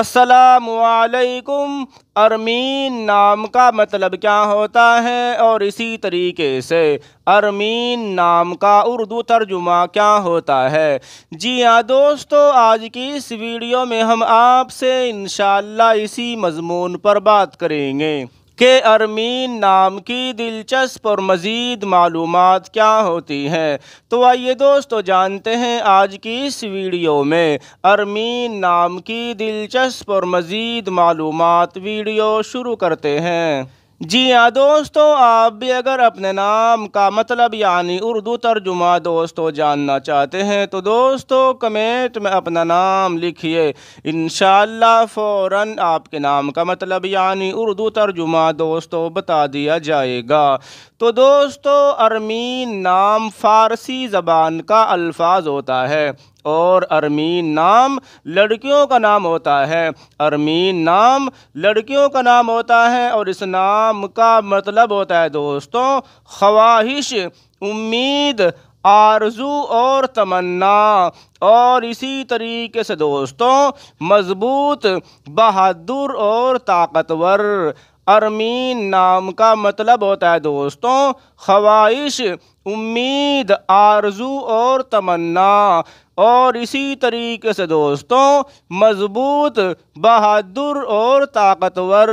असलकुम अरमीन नाम का मतलब क्या होता है और इसी तरीके से अरमीन नाम का उर्दू तर्जुमा क्या होता है जी हाँ दोस्तों आज की इस वीडियो में हम आपसे इन इसी मज़मून पर बात करेंगे के अरमीन नाम की दिलचस्प और मज़ीद मालूम क्या होती हैं तो आइए दोस्तों जानते हैं आज की इस वीडियो में अरमीन नाम की दिलचस्प और मज़ीद मालूम वीडियो शुरू करते हैं जी हाँ दोस्तों आप भी अगर अपने नाम का मतलब यानी उर्दू तर्जुमा दोस्तों जानना चाहते हैं तो दोस्तों कमेंट में अपना नाम लिखिए इन फौरन आपके नाम का मतलब यानी उर्दू तर्जुमा दोस्तों बता दिया जाएगा तो दोस्तों अरमीन नाम फ़ारसी ज़बान का अल्फाज होता है और अरमीन नाम लड़कियों का नाम होता है अरमीन नाम लड़कियों का नाम होता है और इस नाम का मतलब होता है दोस्तों ख्वाहिश उम्मीद आरजू और तमन्ना और इसी तरीके से दोस्तों मज़बूत बहादुर और ताकतवर अरमीन नाम का मतलब होता है दोस्तों ख्वाहिश उम्मीद आरजू और तमन्ना और इसी तरीके से दोस्तों मज़बूत बहादुर और ताकतवर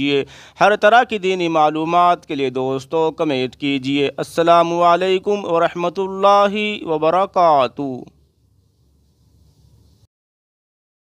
कीजिए हर तरह की दीनी मालूम के लिए दोस्तों कमेंट कीजिए असलकम वरहमल वर्का